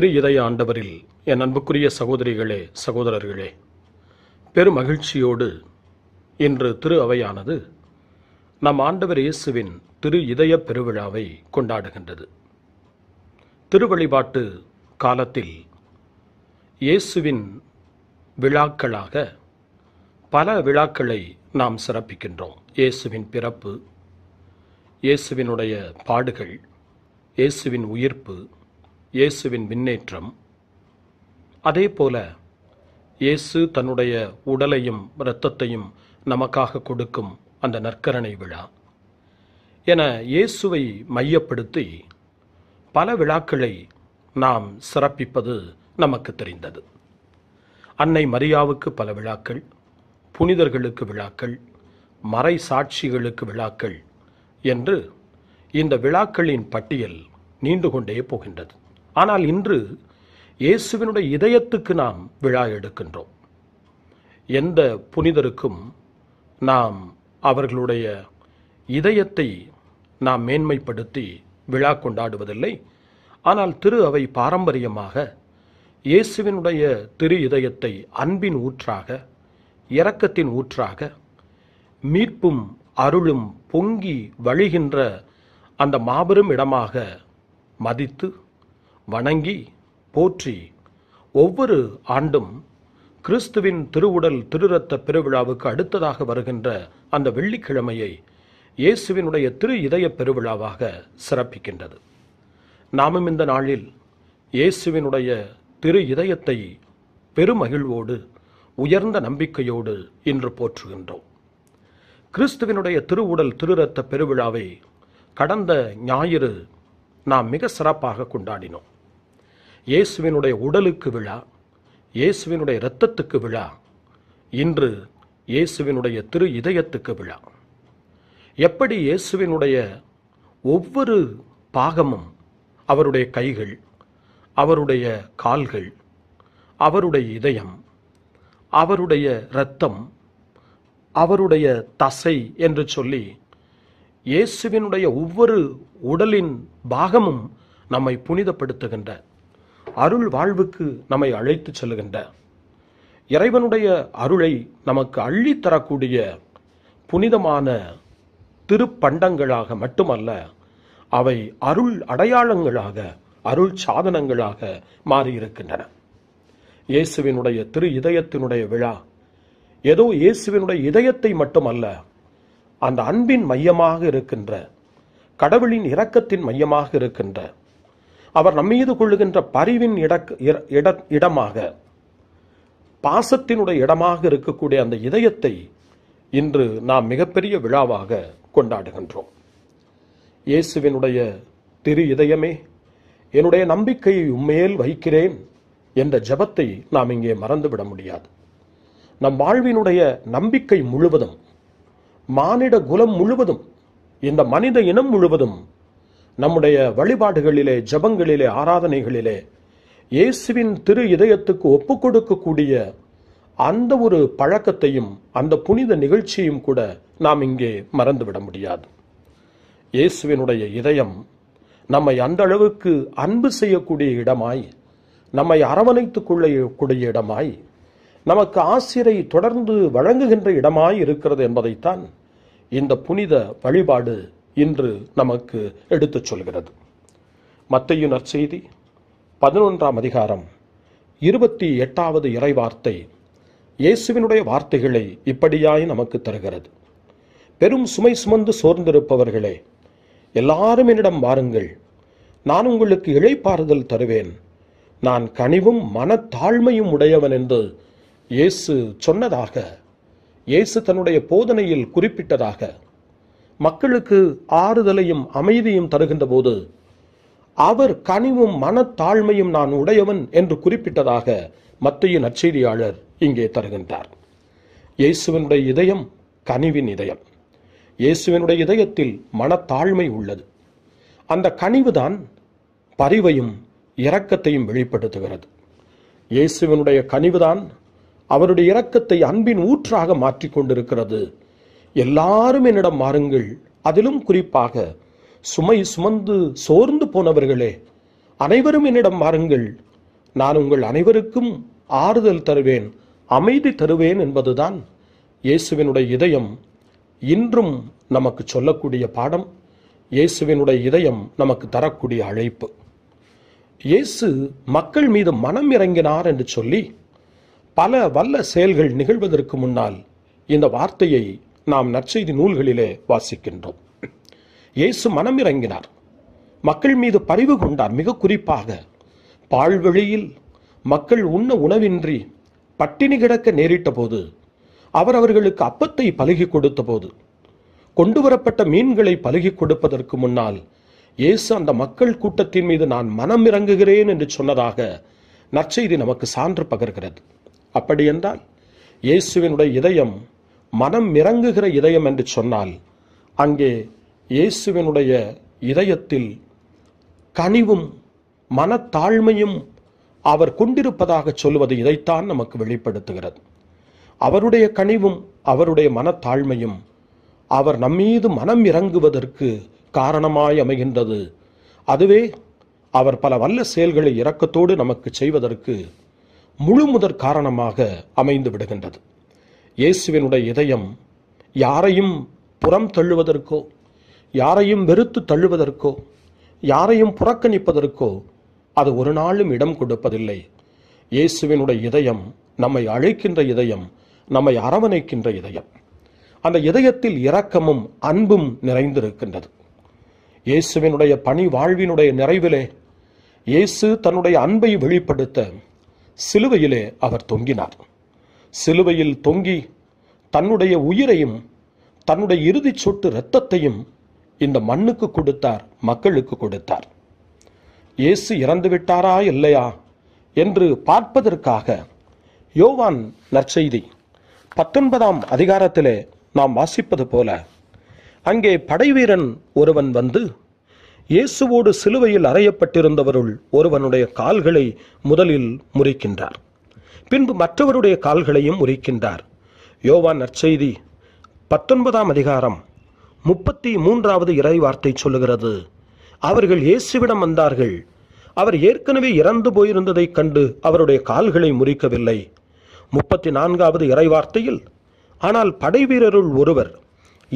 திரு இதய ஆண்டவரில் என் அன்புக்குரிய சகோதரிகளே சகோதரர்களே பெரும் மகிழ்ச்சியோடு இன்று திரு அவையானது நம் ஆண்டவர் இயேசுவின் திரு இதய பெருவிழாவை கொண்டாடுகின்றது திருவழிபாட்டு காலத்தில் இயேசுவின் விழாக்களாக பல விழாக்களை நாம் சிறப்பிக்கின்றோம் இயேசுவின் பிறப்பு இயேசுவினுடைய பாடுகள் இயேசுவின் உயிர்ப்பு இயேசுவின் விண்ணேற்றம் அதே போல இயேசு தன்னுடைய உடலையும் இரத்தத்தையும் நமக்காக கொடுக்கும் அந்த நற்கரணை விழா என இயேசுவை மையப்படுத்தி பல விழாக்களை நாம் சிறப்பிப்பது நமக்கு தெரிந்தது அன்னை மரியாவுக்கு பல விழாக்கள் புனிதர்களுக்கு விழாக்கள் மறை சாட்சிகளுக்கு விழாக்கள் என்று இந்த விழாக்களின் பட்டியல் நீண்டு கொண்டே போகின்றது ஆனால் இன்று இயேசுவினுடைய இதயத்துக்கு நாம் விழா எடுக்கின்றோம் எந்த புனிதருக்கும் நாம் அவர்களுடைய இதயத்தை நாம் மேன்மைப்படுத்தி விழா கொண்டாடுவதில்லை ஆனால் திரு அவை பாரம்பரியமாக இயேசுவினுடைய திரு இதயத்தை அன்பின் ஊற்றாக இரக்கத்தின் ஊற்றாக மீட்பும் அருளும் பொங்கி வழிகின்ற அந்த மாபெரும் இடமாக மதித்து வணங்கி போற்றி ஒவ்வொரு ஆண்டும் கிறிஸ்துவின் திருவுடல் திருரத்த பெருவிழாவுக்கு அடுத்ததாக வருகின்ற அந்த வெள்ளிக்கிழமையை இயேசுவினுடைய திரு இதய பெருவிழாவாக சிறப்பிக்கின்றது நாமும் இந்த நாளில் இயேசுவினுடைய திரு இதயத்தை பெருமகிழ்வோடு உயர்ந்த நம்பிக்கையோடு இன்று போற்றுகின்றோம் கிறிஸ்துவினுடைய திருவுடல் திருரத்த பெருவிழாவை கடந்த ஞாயிறு நாம் மிக சிறப்பாக கொண்டாடினோம் இயேசுவினுடைய உடலுக்கு விழா இயேசுவினுடைய இரத்தத்துக்கு விழா இன்று இயேசுவினுடைய திரு இதயத்துக்கு விழா எப்படி இயேசுவினுடைய ஒவ்வொரு பாகமும் அவருடைய கைகள் அவருடைய கால்கள் அவருடைய இதயம் அவருடைய இரத்தம் அவருடைய தசை என்று சொல்லி இயேசுவினுடைய ஒவ்வொரு உடலின் பாகமும் நம்மை புனிதப்படுத்துகின்ற அருள் வாழ்வுக்கு நம்மை அழைத்து செல்கின்ற இறைவனுடைய அருளை நமக்கு அள்ளித்தரக்கூடிய புனிதமான திருப்பண்டங்களாக மட்டுமல்ல அவை அருள் அடையாளங்களாக அருள் சாதனங்களாக மாறியிருக்கின்றன இயேசுவினுடைய திரு இதயத்தினுடைய விழா ஏதோ இயேசுவினுடைய இதயத்தை மட்டுமல்ல அந்த அன்பின் மையமாக இருக்கின்ற கடவுளின் இரக்கத்தின் மையமாக இருக்கின்ற அவர் நம்மீது கொள்ளுகின்ற பரிவின் இட இடமாக பாசத்தினுடைய இடமாக இருக்கக்கூடிய அந்த இதயத்தை இன்று நாம் மிகப்பெரிய விழாவாக கொண்டாடுகின்றோம் இயேசுவினுடைய திரு இதயமே என்னுடைய நம்பிக்கையை உண்மையில் வைக்கிறேன் என்ற ஜபத்தை நாம் இங்கே மறந்துவிட முடியாது நம் வாழ்வினுடைய நம்பிக்கை முழுவதும் மானிட குலம் முழுவதும் இந்த மனித இனம் முழுவதும் நம்முடைய வழிபாடுகளிலே ஜபங்களிலே ஆராதனைகளிலே இயேசுவின் திரு இதயத்துக்கு ஒப்பு கொடுக்கக்கூடிய அந்த ஒரு பழக்கத்தையும் அந்த புனித நிகழ்ச்சியும் கூட நாம் இங்கே மறந்துவிட முடியாது இயேசுவினுடைய இதயம் நம்மை அந்த அளவுக்கு அன்பு செய்யக்கூடிய இடமாய் நம்மை அரவணைத்துக் கொள்ளக்கூடிய இடமாய் நமக்கு ஆசிரியரை தொடர்ந்து வழங்குகின்ற இடமாய் இருக்கிறது என்பதைத்தான் இந்த புனித வழிபாடு இன்று நமக்கு எடுத்துச் சொல்கிறது மத்தையு நற்செய்தி பதினொன்றாம் அதிகாரம் இருபத்தி எட்டாவது இறைவார்த்தை இயேசுவினுடைய வார்த்தைகளை இப்படியாய் நமக்கு தருகிறது பெரும் சுமை சுமந்து சோர்ந்திருப்பவர்களே எல்லாரும் என்னிடம் வாருங்கள் நான் உங்களுக்கு இழைப்பாறுதல் தருவேன் நான் கனிவும் மனத்தாழ்மையும் உடையவன் என்று இயேசு சொன்னதாக இயேசு தன்னுடைய போதனையில் குறிப்பிட்டதாக மக்களுக்கு ஆறுதலையும் அமைதியும் தருகின்ற போது அவர் கனிவும் மனத்தாழ்மையும் நான் உடையவன் என்று குறிப்பிட்டதாக மத்திய நற்செய்தியாளர் இங்கே தருகின்றார் இயேசுவனுடைய இதயம் கனிவின் இதயம் இயேசுவனுடைய இதயத்தில் மனத்தாழ்மை உள்ளது அந்த கனிவுதான் பரிவையும் இரக்கத்தையும் வெளிப்படுத்துகிறது இயேசுவனுடைய கனிவுதான் அவருடைய இரக்கத்தை அன்பின் ஊற்றாக மாற்றிக்கொண்டிருக்கிறது எல்லாரும் என்னிடம் மாறுங்கள் அதிலும் குறிப்பாக சுமை சுமந்து சோர்ந்து போனவர்களே அனைவரும் என்னிடம் மாறுங்கள் நான் உங்கள் அனைவருக்கும் ஆறுதல் தருவேன் அமைதி தருவேன் என்பதுதான் இயேசுவினுடைய இதயம் இன்றும் நமக்கு சொல்லக்கூடிய பாடம் இயேசுவினுடைய இதயம் நமக்கு தரக்கூடிய அழைப்பு இயேசு மக்கள் மீது மனம் இறங்கினார் என்று சொல்லி பல வல்ல செயல்கள் நிகழ்வதற்கு முன்னால் இந்த வார்த்தையை நாம் நற்செய்தி நூல்களிலே வாசிக்கின்றோம் இயேசு மனம் இறங்கினார் மக்கள் மீது பரிவு கொண்டார் மிக குறிப்பாக பால்வெளியில் மக்கள் உண்ண உணவின்றி பட்டினி கிடக்க நேரிட்ட போது அவர் அவர்களுக்கு அப்பத்தை பழகி கொடுத்த போது கொண்டு வரப்பட்ட மீன்களை பழகி கொடுப்பதற்கு முன்னால் இயேசு அந்த மக்கள் கூட்டத்தின் மீது நான் மனம் இறங்குகிறேன் என்று சொன்னதாக நற்செய்தி நமக்கு சான்று பகர்கிறது அப்படியென்றால் இயேசுவினுடைய இதயம் மனம் இறங்குகிற இதயம் என்று சொன்னால் அங்கே இயேசுவினுடைய இதயத்தில் கனிவும் மனத்தாழ்மையும் அவர் கொண்டிருப்பதாக சொல்வது இதைத்தான் நமக்கு வெளிப்படுத்துகிறது அவருடைய கனிவும் அவருடைய மனத்தாழ்மையும் அவர் நம்மீது மனம் இறங்குவதற்கு காரணமாய் அமைகின்றது அதுவே அவர் பல வல்ல செயல்களை இறக்கத்தோடு நமக்கு செய்வதற்கு முழு முதற் காரணமாக அமைந்து விடுகின்றது இயேசுவினுடைய இதயம் யாரையும் புறம் தள்ளுவதற்கோ யாரையும் வெறுத்து தள்ளுவதற்கோ யாரையும் புறக்கணிப்பதற்கோ அது ஒரு நாளும் இடம் கொடுப்பதில்லை இயேசுவினுடைய இதயம் நம்மை அழைக்கின்ற இதயம் நம்மை அரவணைக்கின்ற இதயம் அந்த இதயத்தில் இரக்கமும் அன்பும் நிறைந்திருக்கின்றது இயேசுவினுடைய பணி வாழ்வினுடைய நிறைவிலே இயேசு தன்னுடைய அன்பை வெளிப்படுத்த சிலுவையிலே அவர் தொங்கினார் சிலுவையில் தொங்கி தன்னுடைய உயிரையும் தன்னுடைய இறுதிச் சொட்டு இரத்தத்தையும் இந்த மண்ணுக்கு கொடுத்தார் மக்களுக்கு கொடுத்தார் இயேசு விட்டாரா இல்லையா என்று பார்ப்பதற்காக யோவான் நற்செய்தி பத்தொன்பதாம் அதிகாரத்திலே நாம் வாசிப்பது போல அங்கே படைவீரன் ஒருவன் வந்து இயேசுவோடு சிலுவையில் அறையப்பட்டிருந்தவருள் ஒருவனுடைய கால்களை முதலில் முறிக்கின்றார் பின்பு மற்றவருடைய கால்களையும் உரிக்கின்றார் யோவான் நற்செய்தி பத்தொன்பதாம் அதிகாரம் முப்பத்தி மூன்றாவது இறை வார்த்தை சொல்லுகிறது அவர்கள் இயேசுவிடம் வந்தார்கள் அவர் ஏற்கனவே இறந்து போயிருந்ததைக் கண்டு அவருடைய கால்களை முறிக்கவில்லை முப்பத்தி நான்காவது இறைவார்த்தையில் ஆனால் படைவீரருள் ஒருவர்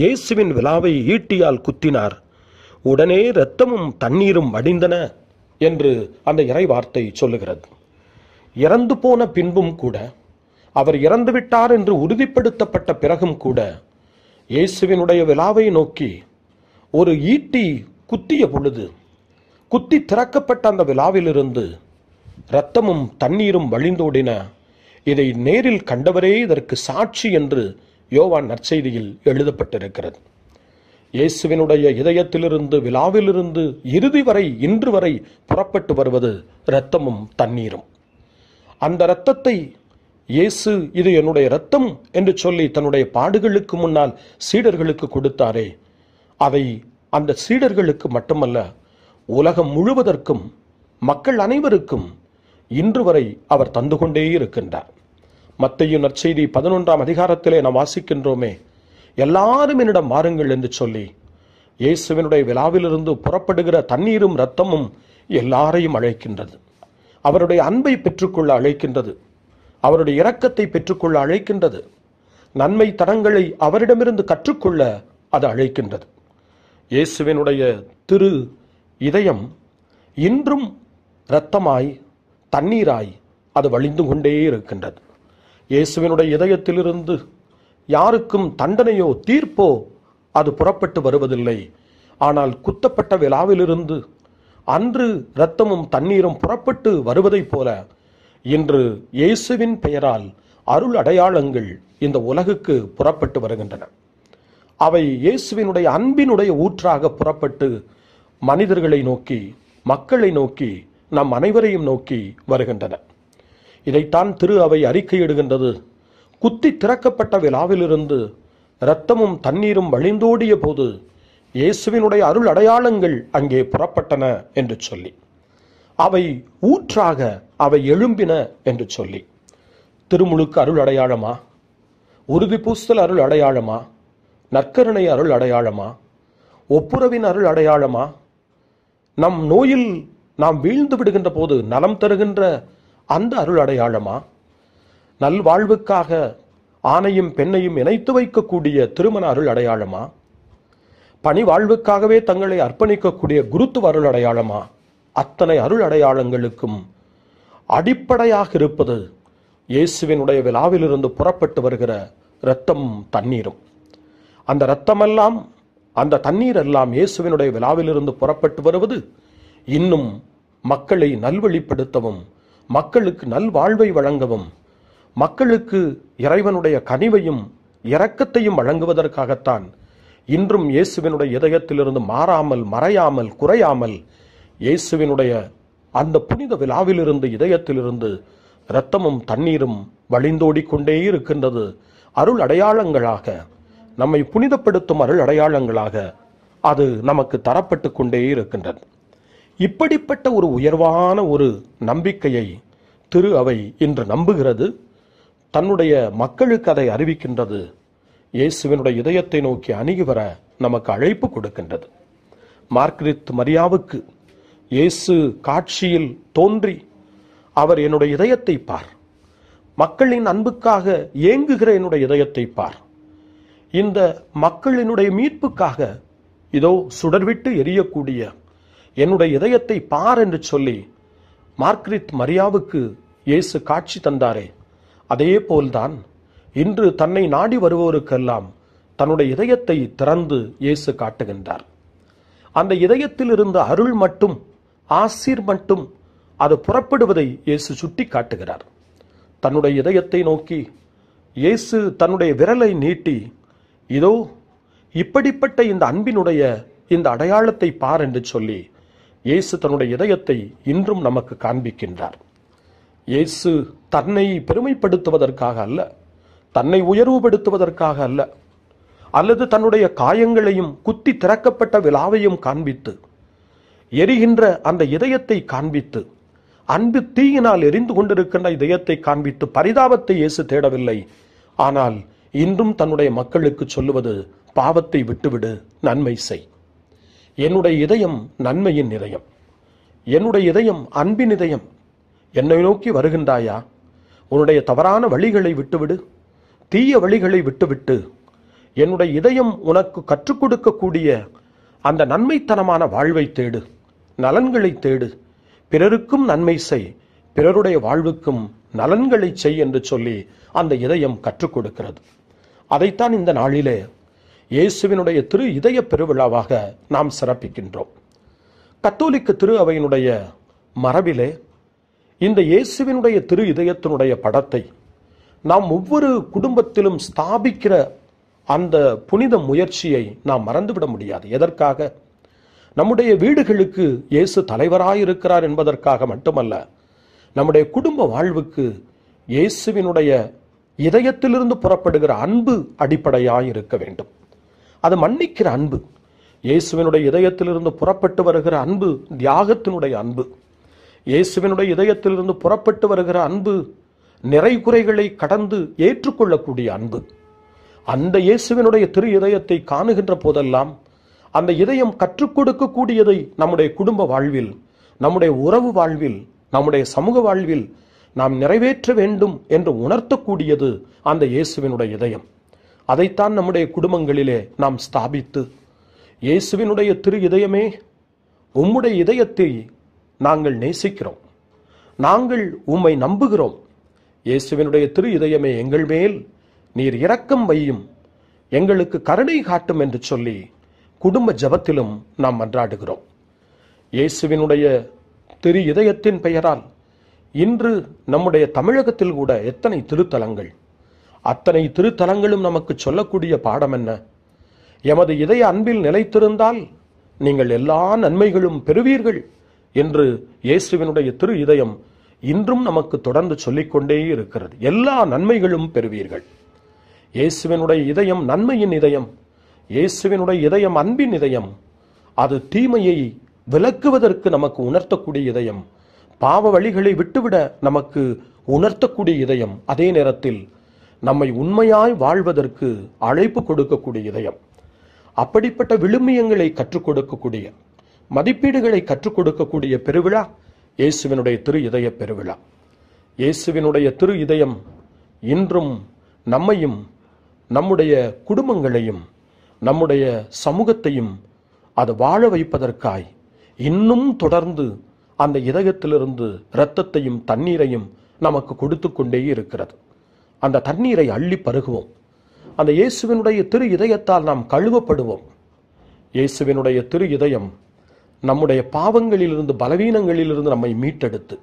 இயேசுவின் விழாவை ஈட்டியால் குத்தினார் உடனே இரத்தமும் தண்ணீரும் வடிந்தன என்று அந்த இறைவார்த்தை சொல்லுகிறது இறந்து போன பின்பும் கூட அவர் இறந்துவிட்டார் என்று உறுதிப்படுத்தப்பட்ட பிறகும் கூட இயேசுவினுடைய விழாவை நோக்கி ஒரு ஈட்டி குத்திய பொழுது குத்தி திறக்கப்பட்ட அந்த விழாவிலிருந்து இரத்தமும் தண்ணீரும் வழிந்தோடின இதை நேரில் கண்டவரே இதற்கு சாட்சி என்று யோவான் நற்செய்தியில் எழுதப்பட்டிருக்கிறது இயேசுவினுடைய இதயத்திலிருந்து விழாவிலிருந்து இறுதி வரை இன்று வரை புறப்பட்டு வருவது இரத்தமும் தண்ணீரும் அந்த இரத்தத்தை இயேசு இது என்னுடைய இரத்தம் என்று சொல்லி தன்னுடைய பாடுகளுக்கு முன்னால் சீடர்களுக்கு கொடுத்தாரே அதை அந்த சீடர்களுக்கு மட்டுமல்ல உலகம் முழுவதற்கும் மக்கள் அனைவருக்கும் இன்று வரை அவர் தந்து கொண்டே இருக்கின்றார் மத்தையும் நற்செய்தி பதினொன்றாம் அதிகாரத்திலே நாம் வாசிக்கின்றோமே எல்லாரும் என்னிடம் மாறுங்கள் என்று சொல்லி இயேசுவினுடைய விழாவிலிருந்து புறப்படுகிற தண்ணீரும் இரத்தமும் எல்லாரையும் அழைக்கின்றது அவருடைய அன்பை பெற்றுக்கொள்ள அழைக்கின்றது அவருடைய இரக்கத்தை பெற்றுக்கொள்ள அழைக்கின்றது நன்மை தடங்களை அவரிடமிருந்து கற்றுக்கொள்ள அது அழைக்கின்றது இயேசுவினுடைய திரு இதயம் இன்றும் இரத்தமாய் தண்ணீராய் அது வழிந்து கொண்டே இருக்கின்றது இயேசுவினுடைய இதயத்திலிருந்து யாருக்கும் தண்டனையோ தீர்ப்போ அது புறப்பட்டு வருவதில்லை ஆனால் குத்தப்பட்ட விழாவிலிருந்து அன்று இரத்தமும் தண்ணீரும் புறப்பட்டு வருவதைப் போல இன்று இயேசுவின் பெயரால் அருள் அடையாளங்கள் இந்த உலகுக்கு புறப்பட்டு வருகின்றன அவை இயேசுவினுடைய அன்பினுடைய ஊற்றாக புறப்பட்டு மனிதர்களை நோக்கி மக்களை நோக்கி நம் அனைவரையும் நோக்கி வருகின்றன இதைத்தான் திரு அவை அறிக்கையிடுகின்றது குத்தி திறக்கப்பட்ட விழாவிலிருந்து இரத்தமும் தண்ணீரும் வழிந்தோடிய போது இயேசுவினுடைய அருள் அடையாளங்கள் அங்கே புறப்பட்டன என்று சொல்லி அவை ஊற்றாக அவை எழும்பின என்று சொல்லி திருமுழுக்கு அருள் அடையாளமா உறுதி பூசல் அருள் அடையாளமா நற்கருணை அருள் அடையாளமா ஒப்புரவின் அருள் அடையாளமா நம் நோயில் நாம் வீழ்ந்து விடுகின்ற போது நலம் தருகின்ற அந்த அருள் அடையாளமா நல்வாழ்வுக்காக ஆணையும் பெண்ணையும் இணைத்து வைக்கக்கூடிய திருமண அருள் அடையாளமா பணி வாழ்வுக்காகவே தங்களை அர்ப்பணிக்கக்கூடிய குருத்துவ அருள் அடையாளமா அத்தனை அருள் அடையாளங்களுக்கும் அடிப்படையாக இருப்பது இயேசுவினுடைய விழாவிலிருந்து புறப்பட்டு வருகிற இரத்தம் தண்ணீரும் அந்த இரத்தமெல்லாம் அந்த தண்ணீர் எல்லாம் இயேசுவினுடைய விழாவிலிருந்து புறப்பட்டு வருவது இன்னும் மக்களை நல்வழிப்படுத்தவும் மக்களுக்கு நல்வாழ்வை வழங்கவும் மக்களுக்கு இறைவனுடைய கனிவையும் இரக்கத்தையும் வழங்குவதற்காகத்தான் இன்றும் இயேசுவினுடைய இதயத்திலிருந்து மாறாமல் மறையாமல் குறையாமல் இயேசுவினுடைய அந்த புனித விழாவிலிருந்து இதயத்திலிருந்து இரத்தமும் தண்ணீரும் வழிந்தோடிக்கொண்டே இருக்கின்றது அருள் அடையாளங்களாக நம்மை புனிதப்படுத்தும் அருள் அடையாளங்களாக அது நமக்கு தரப்பட்டு கொண்டே இருக்கின்றது இப்படிப்பட்ட ஒரு உயர்வான ஒரு நம்பிக்கையை திரு அவை இன்று நம்புகிறது தன்னுடைய மக்களுக்கு அதை அறிவிக்கின்றது இயேசுவினுடைய இதயத்தை நோக்கி அணுகி வர நமக்கு அழைப்பு கொடுக்கின்றது மார்க்ரித் மரியாவுக்கு இயேசு காட்சியில் தோன்றி அவர் என்னுடைய இதயத்தை பார் மக்களின் அன்புக்காக ஏங்குகிற என்னுடைய இதயத்தை பார் இந்த மக்களினுடைய மீட்புக்காக இதோ சுடர்விட்டு எரியக்கூடிய என்னுடைய இதயத்தை பார் என்று சொல்லி மார்க்ரித் மரியாவுக்கு இயேசு காட்சி தந்தாரே அதே போல்தான் இன்று தன்னை நாடி வருவோருக்கெல்லாம் தன்னுடைய இதயத்தை திறந்து இயேசு காட்டுகின்றார் அந்த இதயத்தில் இருந்த அருள் மட்டும் ஆசீர் மட்டும் அது புறப்படுவதை இயேசு சுட்டி காட்டுகிறார் தன்னுடைய இதயத்தை நோக்கி இயேசு தன்னுடைய விரலை நீட்டி இதோ இப்படிப்பட்ட இந்த அன்பினுடைய இந்த அடையாளத்தை பார் என்று சொல்லி இயேசு தன்னுடைய இதயத்தை இன்றும் நமக்கு காண்பிக்கின்றார் இயேசு தன்னை பெருமைப்படுத்துவதற்காக அல்ல தன்னை உயர்வுபடுத்துவதற்காக அல்ல அல்லது தன்னுடைய காயங்களையும் குத்தி திறக்கப்பட்ட விழாவையும் காண்பித்து எரிகின்ற அந்த இதயத்தை காண்பித்து அன்பு தீயினால் எரிந்து கொண்டிருக்கின்ற இதயத்தை காண்பித்து பரிதாபத்தை இயேசு தேடவில்லை ஆனால் இன்றும் தன்னுடைய மக்களுக்கு சொல்லுவது பாவத்தை விட்டுவிடு நன்மை செய் என்னுடைய இதயம் நன்மையின் இதயம் என்னுடைய இதயம் அன்பின் இதயம் என்னை நோக்கி வருகின்றாயா உன்னுடைய தவறான வழிகளை விட்டுவிடு தீய வழிகளை விட்டுவிட்டு என்னுடைய இதயம் உனக்கு கற்றுக் கொடுக்கக்கூடிய அந்த நன்மைத்தனமான வாழ்வை தேடு நலன்களை தேடு பிறருக்கும் நன்மை செய் பிறருடைய வாழ்வுக்கும் நலன்களை செய் என்று சொல்லி அந்த இதயம் கற்றுக் கொடுக்கிறது அதைத்தான் இந்த நாளிலே இயேசுவினுடைய திரு இதய பெருவிழாவாக நாம் சிறப்பிக்கின்றோம் கத்தோலிக்க திரு அவையினுடைய மரபிலே இந்த இயேசுவினுடைய திரு இதயத்தினுடைய படத்தை நாம் ஒவ்வொரு குடும்பத்திலும் ஸ்தாபிக்கிற அந்த புனித முயற்சியை நாம் மறந்துவிட முடியாது எதற்காக நம்முடைய வீடுகளுக்கு இயேசு தலைவராயிருக்கிறார் என்பதற்காக மட்டுமல்ல நம்முடைய குடும்ப வாழ்வுக்கு இயேசுவினுடைய இதயத்திலிருந்து புறப்படுகிற அன்பு அடிப்படையாக இருக்க வேண்டும் அது மன்னிக்கிற அன்பு இயேசுவினுடைய இதயத்திலிருந்து புறப்பட்டு வருகிற அன்பு தியாகத்தினுடைய அன்பு இயேசுவினுடைய இதயத்திலிருந்து புறப்பட்டு வருகிற அன்பு நிறை குறைகளை கடந்து ஏற்றுக்கொள்ளக்கூடிய அன்பு அந்த இயேசுவினுடைய திரு இதயத்தை காணுகின்ற போதெல்லாம் அந்த இதயம் கற்றுக் கொடுக்கக்கூடியதை நம்முடைய குடும்ப வாழ்வில் நம்முடைய உறவு வாழ்வில் நம்முடைய சமூக வாழ்வில் நாம் நிறைவேற்ற வேண்டும் என்று உணர்த்தக்கூடியது அந்த இயேசுவினுடைய இதயம் அதைத்தான் நம்முடைய குடும்பங்களிலே நாம் ஸ்தாபித்து இயேசுவினுடைய திரு இதயமே உம்முடைய இதயத்தை நாங்கள் நேசிக்கிறோம் நாங்கள் உம்மை நம்புகிறோம் இயேசுவினுடைய திரு இதயமே எங்கள் மேல் நீர் இரக்கம் வையும் எங்களுக்கு கருணை காட்டும் என்று சொல்லி குடும்ப ஜபத்திலும் நாம் மன்றாடுகிறோம் இயேசுவினுடைய திரு இதயத்தின் பெயரால் இன்று நம்முடைய தமிழகத்தில் கூட எத்தனை திருத்தலங்கள் அத்தனை திருத்தலங்களும் நமக்கு சொல்லக்கூடிய பாடம் என்ன எமது இதய அன்பில் நிலைத்திருந்தால் நீங்கள் எல்லா நன்மைகளும் பெறுவீர்கள் என்று இயேசுவினுடைய திரு இதயம் இன்றும் நமக்கு தொடர்ந்து சொல்லிக்கொண்டே இருக்கிறது எல்லா நன்மைகளும் பெறுவீர்கள் இயேசுவினுடைய இதயம் நன்மையின் இதயம் இயேசுவினுடைய இதயம் அன்பின் இதயம் அது தீமையை விளக்குவதற்கு நமக்கு உணர்த்தக்கூடிய இதயம் பாவ வழிகளை விட்டுவிட நமக்கு உணர்த்தக்கூடிய இதயம் அதே நேரத்தில் நம்மை உண்மையாய் வாழ்வதற்கு அழைப்பு கொடுக்கக்கூடிய இதயம் அப்படிப்பட்ட விழுமியங்களை கற்றுக் கொடுக்கக்கூடிய மதிப்பீடுகளை கற்றுக் கொடுக்கக்கூடிய பெருவிழா இயேசுவினுடைய திரு இதய பெருவிழா இயேசுவினுடைய திரு இதயம் இன்றும் நம்மையும் நம்முடைய குடும்பங்களையும் நம்முடைய சமூகத்தையும் அது வாழ வைப்பதற்காய் இன்னும் தொடர்ந்து அந்த இதயத்திலிருந்து இரத்தத்தையும் தண்ணீரையும் நமக்கு கொடுத்து கொண்டே இருக்கிறது அந்த தண்ணீரை அள்ளி பருகுவோம் அந்த இயேசுவினுடைய திரு இதயத்தால் நாம் கழுவப்படுவோம் இயேசுவினுடைய திரு இதயம் நம்முடைய பாவங்களிலிருந்து பலவீனங்களிலிருந்து நம்மை மீட்டெடுத்து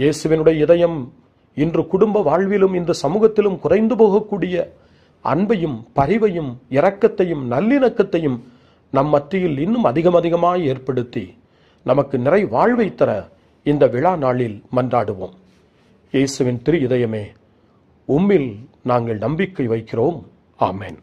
இயேசுவினுடைய இதயம் இன்று குடும்ப வாழ்விலும் இந்த சமூகத்திலும் குறைந்து போகக்கூடிய அன்பையும் பரிவையும் இரக்கத்தையும் நல்லிணக்கத்தையும் நம் மத்தியில் இன்னும் அதிகம் அதிகமாக ஏற்படுத்தி நமக்கு நிறை வாழ்வை தர இந்த விழா நாளில் மன்றாடுவோம் இயேசுவின் திரு இதயமே உம்மில் நாங்கள் நம்பிக்கை வைக்கிறோம் ஆமேன்